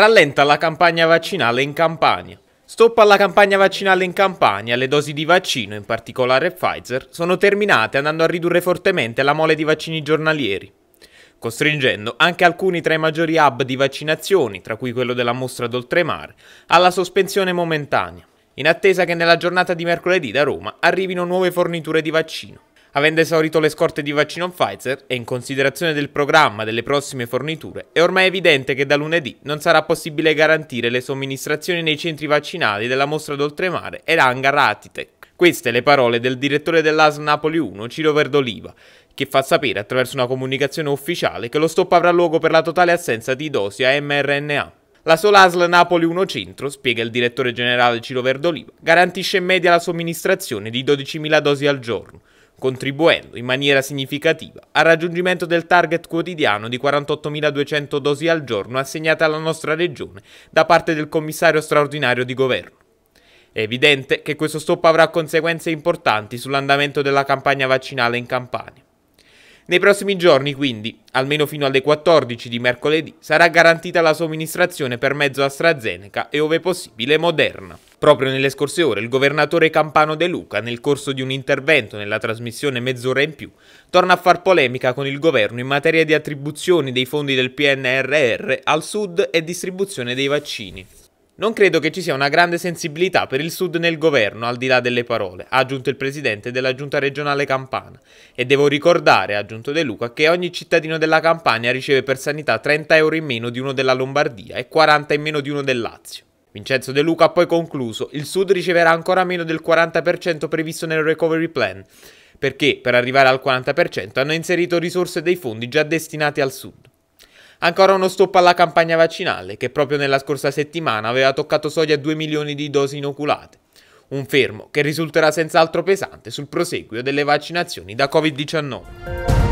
Rallenta la campagna vaccinale in Campania. Stop alla campagna vaccinale in Campania, le dosi di vaccino, in particolare Pfizer, sono terminate andando a ridurre fortemente la mole di vaccini giornalieri, costringendo anche alcuni tra i maggiori hub di vaccinazioni, tra cui quello della mostra d'oltremare, alla sospensione momentanea, in attesa che nella giornata di mercoledì da Roma arrivino nuove forniture di vaccino. Avendo esaurito le scorte di vaccino Pfizer e in considerazione del programma delle prossime forniture, è ormai evidente che da lunedì non sarà possibile garantire le somministrazioni nei centri vaccinali della mostra d'oltremare e hangar Atitec. Queste le parole del direttore dell'AS Napoli 1, Ciro Verdoliva, che fa sapere attraverso una comunicazione ufficiale che lo stop avrà luogo per la totale assenza di dosi a mRNA. La sola ASL Napoli 1 Centro, spiega il direttore generale Ciro Verdoliva, garantisce in media la somministrazione di 12.000 dosi al giorno, contribuendo in maniera significativa al raggiungimento del target quotidiano di 48.200 dosi al giorno assegnate alla nostra regione da parte del commissario straordinario di governo. È evidente che questo stop avrà conseguenze importanti sull'andamento della campagna vaccinale in Campania. Nei prossimi giorni, quindi, almeno fino alle 14 di mercoledì, sarà garantita la somministrazione per mezzo AstraZeneca e, ove possibile, Moderna. Proprio nelle scorse ore il governatore Campano De Luca, nel corso di un intervento nella trasmissione Mezz'ora in più, torna a far polemica con il governo in materia di attribuzioni dei fondi del PNRR al Sud e distribuzione dei vaccini. Non credo che ci sia una grande sensibilità per il Sud nel governo, al di là delle parole, ha aggiunto il presidente della giunta regionale Campana. E devo ricordare, ha aggiunto De Luca, che ogni cittadino della Campania riceve per sanità 30 euro in meno di uno della Lombardia e 40 in meno di uno del Lazio. Vincenzo De Luca ha poi concluso, il Sud riceverà ancora meno del 40% previsto nel Recovery Plan, perché per arrivare al 40% hanno inserito risorse dei fondi già destinati al Sud. Ancora uno stop alla campagna vaccinale, che proprio nella scorsa settimana aveva toccato soglia 2 milioni di dosi inoculate. Un fermo che risulterà senz'altro pesante sul proseguio delle vaccinazioni da Covid-19.